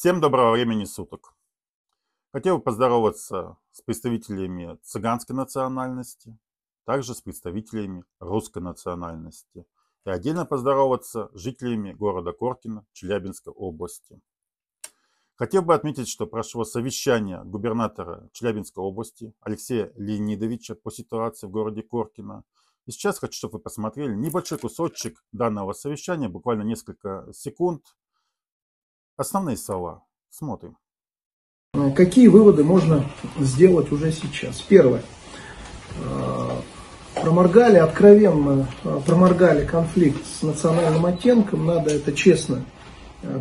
Всем доброго времени суток. Хотел бы поздороваться с представителями цыганской национальности, также с представителями русской национальности. И отдельно поздороваться с жителями города Коркина Челябинской области. Хотел бы отметить, что прошло совещание губернатора Челябинской области Алексея Ленидовича по ситуации в городе Коркина. И сейчас хочу, чтобы вы посмотрели небольшой кусочек данного совещания, буквально несколько секунд – Основные слова. Смотрим. Э, какие выводы можно сделать уже сейчас? Первое. Э, проморгали, откровенно э, проморгали конфликт с национальным оттенком. Надо это честно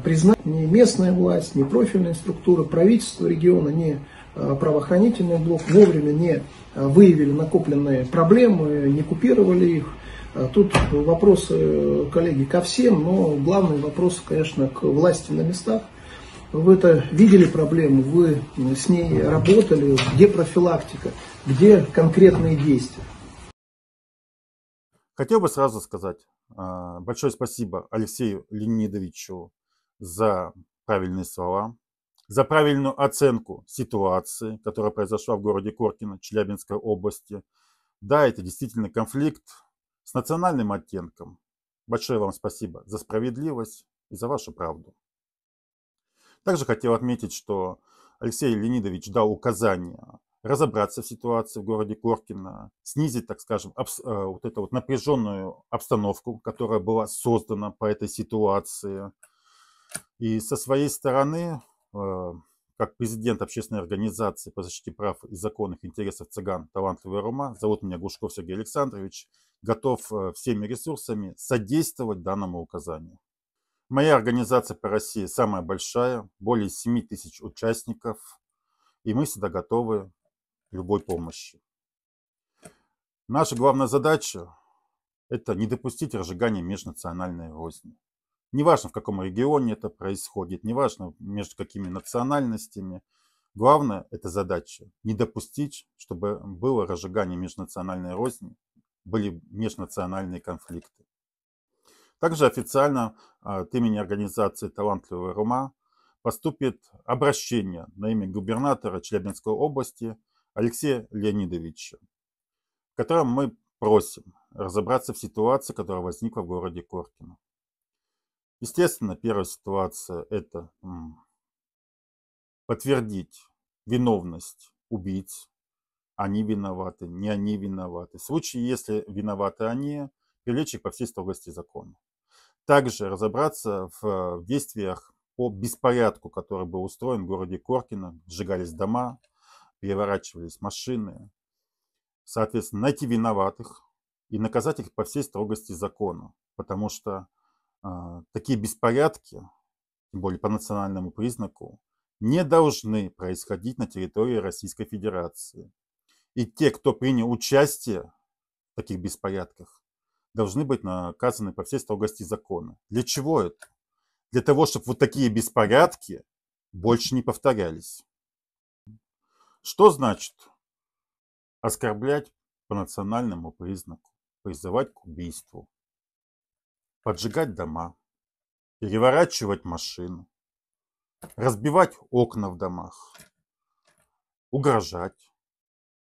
признать. Ни местная власть, ни профильная структура, правительство региона, ни правоохранительный блок вовремя не выявили накопленные проблемы, не купировали их. А тут вопросы, э, коллеги, ко всем, но главный вопрос, конечно, к власти на местах. Вы это видели проблему, вы с ней работали, где профилактика, где конкретные действия? Хотел бы сразу сказать а, большое спасибо Алексею Леонидовичу за правильные слова, за правильную оценку ситуации, которая произошла в городе Коркино, Челябинской области. Да, это действительно конфликт, с национальным оттенком. Большое вам спасибо за справедливость и за вашу правду. Также хотел отметить, что Алексей Ленидович дал указание разобраться в ситуации в городе Коркино, снизить, так скажем, абс- э, вот эту вот напряженную обстановку, которая была создана по этой ситуации. И со своей стороны э, как президент общественной организации по защите прав и законных интересов цыган «Талантливая Рома», зовут меня Глушков Сергей Александрович, готов э, всеми ресурсами содействовать данному указанию. Моя организация по России самая большая, более 7 тысяч участников, и мы всегда готовы любой помощи. Наша главная задача – это не допустить разжигания межнациональной розни. Неважно, в каком регионе это происходит, неважно, между какими национальностями. Главное, эта задача не допустить, чтобы было разжигание межнациональной розни, были межнациональные конфликты. Также официально а, от имени организации Талантливый Рума» поступит обращение на имя губернатора Челябинской области Алексея Леонидовича, в котором мы просим разобраться в ситуации, которая возникла в городе Коркино. Естественно, первая ситуация – это подтвердить виновность убийц. Они виноваты, не они виноваты. В случае, если виноваты они, привлечь их по всей строгости закона. Также разобраться в э, действиях по беспорядку, который был устроен в городе Коркино. Сжигались дома, переворачивались машины. Соответственно, найти виноватых и наказать их по всей строгости закона. Потому что а, такие беспорядки, тем более по национальному признаку, не должны происходить на территории Российской Федерации. И те, кто принял участие в таких беспорядках, должны быть наказаны по всей строгости закона. Для чего это? Для того, чтобы вот такие беспорядки больше не повторялись. Что значит оскорблять по национальному признаку, призывать к убийству, поджигать дома, переворачивать машину, разбивать окна в домах, угрожать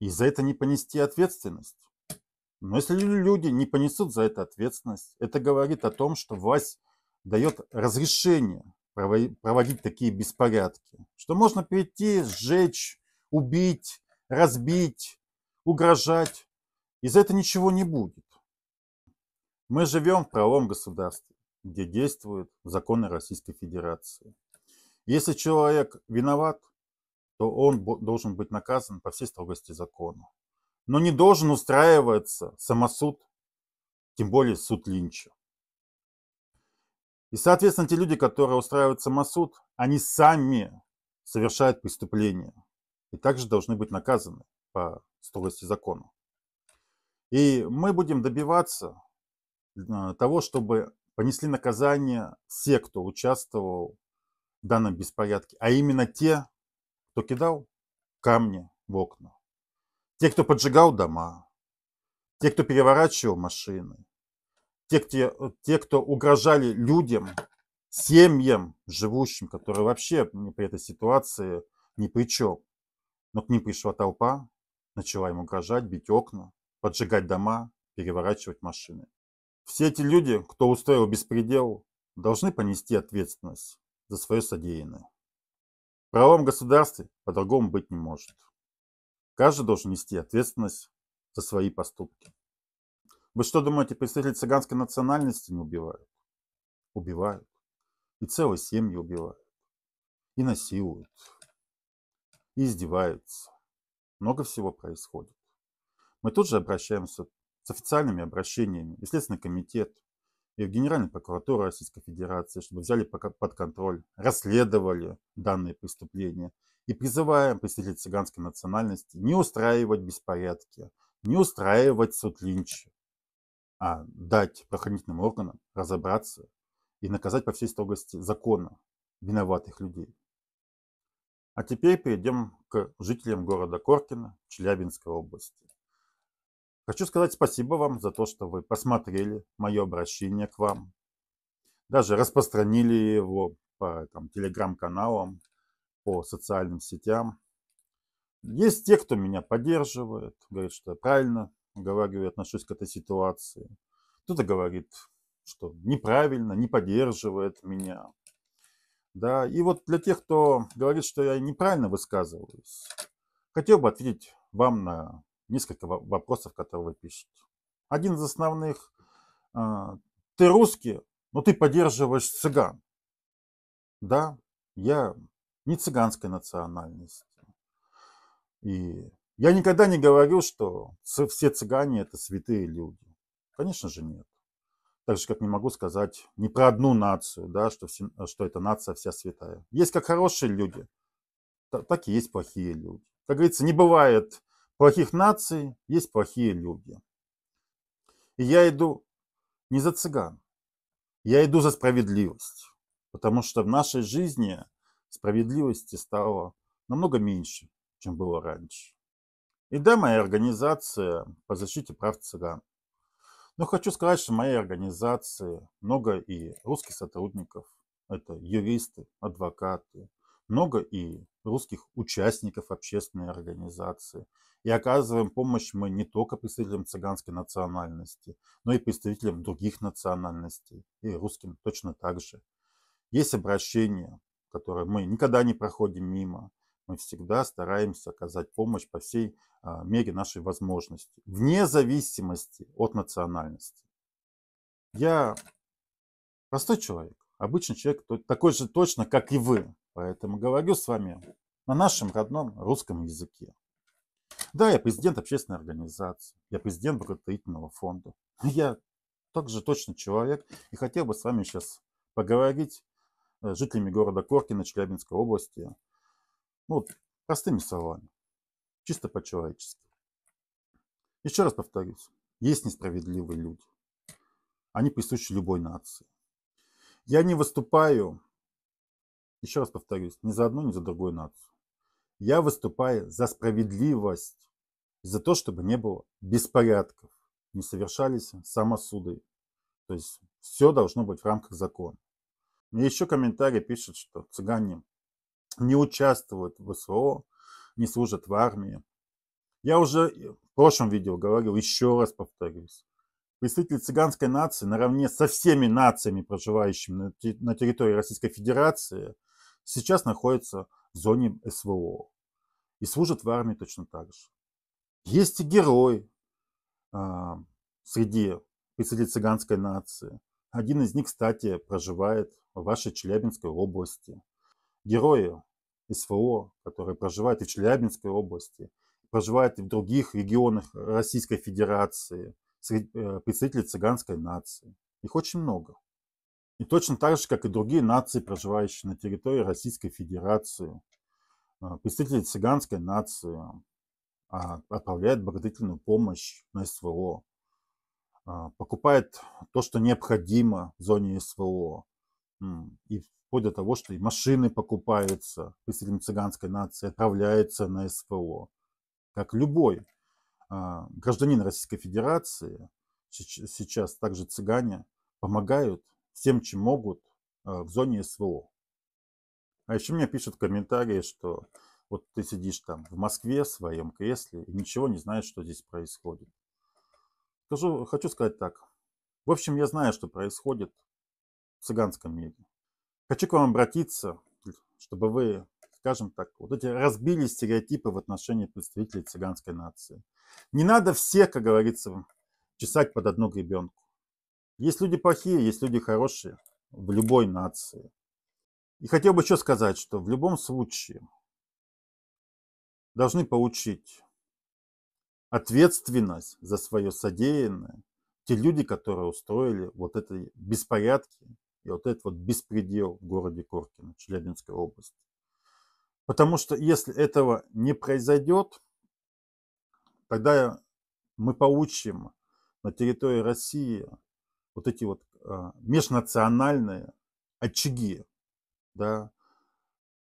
и за это не понести ответственность. Но если люди не понесут за это ответственность, это говорит о том, что власть дает разрешение проводить такие беспорядки, что можно прийти, сжечь, убить, разбить, угрожать, и за это ничего не будет. Мы живем в правом государстве, где действуют законы Российской Федерации. Если человек виноват, то он должен быть наказан по всей строгости закона. Но не должен устраиваться самосуд, тем более суд Линча. И, соответственно, те люди, которые устраивают самосуд, они сами совершают преступления и также должны быть наказаны по строгости закона. И мы будем добиваться Э, того, чтобы понесли наказание все, кто участвовал в данном беспорядке, а именно те, кто кидал камни в окна, те, кто поджигал дома, те, кто переворачивал машины, те, те, те, кто угрожали людям, семьям живущим, которые вообще при этой ситуации ни при чем. Но к ним пришла толпа, начала им угрожать, бить окна, поджигать дома, переворачивать машины. Все эти люди, кто устроил беспредел, должны понести ответственность за свое содеянное. В правом государстве по-другому быть не может. Каждый должен нести ответственность за свои поступки. Вы что думаете, представители цыганской национальности не убивают? Убивают. И целые семьи убивают. И насилуют. И издеваются. Много всего происходит. Мы тут же обращаемся с официальными обращениями и Следственный комитет, и в Генеральную прокуратуру Российской Федерации, чтобы взяли под контроль, расследовали данные преступления и призываем представителей цыганской национальности не устраивать беспорядки, не устраивать суд линчи, а дать правоохранительным органам разобраться и наказать по всей строгости закона виноватых людей. А теперь перейдем к жителям города Коркина Челябинской области. Хочу сказать спасибо вам за то, что вы посмотрели мое обращение к вам. Даже распространили его по там, телеграм-каналам, по социальным сетям. Есть те, кто меня поддерживает, говорит, что я правильно говорю, отношусь к этой ситуации. Кто-то говорит, что неправильно, не поддерживает меня. Да, и вот для тех, кто говорит, что я неправильно высказываюсь, хотел бы ответить вам на несколько вопросов, которые вы пишете. Один из основных. Э, ты русский, но ты поддерживаешь цыган. Да, я не цыганской национальности. И я никогда не говорил, что все цыгане это святые люди. Конечно же нет. Так же, как не могу сказать ни про одну нацию, да, что, все, что эта нация вся святая. Есть как хорошие люди, так и есть плохие люди. Как говорится, не бывает плохих наций есть плохие люди. И я иду не за цыган, я иду за справедливость, потому что в нашей жизни справедливости стало намного меньше, чем было раньше. И да, моя организация по защите прав цыган. Но хочу сказать, что в моей организации много и русских сотрудников, это юристы, адвокаты, много и русских участников общественной организации. И оказываем помощь мы не только представителям цыганской национальности, но и представителям других национальностей, и русским точно так же. Есть обращения, которые мы никогда не проходим мимо. Мы всегда стараемся оказать помощь по всей а, мере нашей возможности, вне зависимости от национальности. Я простой человек, обычный человек, такой же точно, как и вы. Поэтому говорю с вами на нашем родном русском языке. Да, я президент общественной организации, я президент благотворительного фонда. Я также точно человек и хотел бы с вами сейчас поговорить э, с жителями города Коркина, Челябинской области. Ну, простыми словами, чисто по-человечески. Еще раз повторюсь, есть несправедливые люди. Они присущи любой нации. Я не выступаю еще раз повторюсь, ни за одну, ни за другую нацию. Я выступаю за справедливость, за то, чтобы не было беспорядков, не совершались самосуды. То есть все должно быть в рамках закона. Мне еще комментарий пишет, что цыгане не участвуют в СВО, не служат в армии. Я уже в прошлом видео говорил, еще раз повторюсь. Представители цыганской нации наравне со всеми нациями, проживающими на территории Российской Федерации – сейчас находятся в зоне СВО и служат в армии точно так же. Есть и герои а, среди представителей цыганской нации. Один из них, кстати, проживает в вашей Челябинской области. Герои СВО, которые проживают и в Челябинской области, проживают и в других регионах Российской Федерации, среди э, представители цыганской нации. Их очень много. И точно так же, как и другие нации, проживающие на территории Российской Федерации, а, представители цыганской нации а, отправляют благотворительную помощь на СВО, а, покупает то, что необходимо в зоне СВО, и вплоть до того, что и машины покупаются представителям цыганской нации, отправляются на СВО. Как любой гражданин Российской Федерации, сейчас также цыгане помогают всем, чем могут а, в зоне СВО. А еще мне пишут комментарии, что вот ты сидишь там в Москве в своем кресле и ничего не знаешь, что здесь происходит. Скажу, хочу сказать так. В общем, я знаю, что происходит в цыганском мире. Хочу к вам обратиться, чтобы вы, скажем так, вот эти разбили стереотипы в отношении представителей цыганской нации. Не надо все, как говорится, чесать под одну гребенку. Есть люди плохие, есть люди хорошие в любой нации. И хотел бы еще сказать, что в любом случае должны получить ответственность за свое содеянное те люди, которые устроили вот эти беспорядки и вот этот вот беспредел в городе Коркино, Челябинской области. Потому что если этого не произойдет, тогда мы получим на территории России вот эти вот а, межнациональные очаги, да,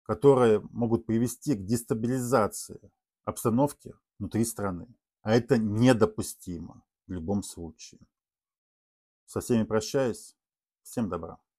которые могут привести к дестабилизации обстановки внутри страны. А это недопустимо в любом случае. Со всеми прощаюсь. Всем добра.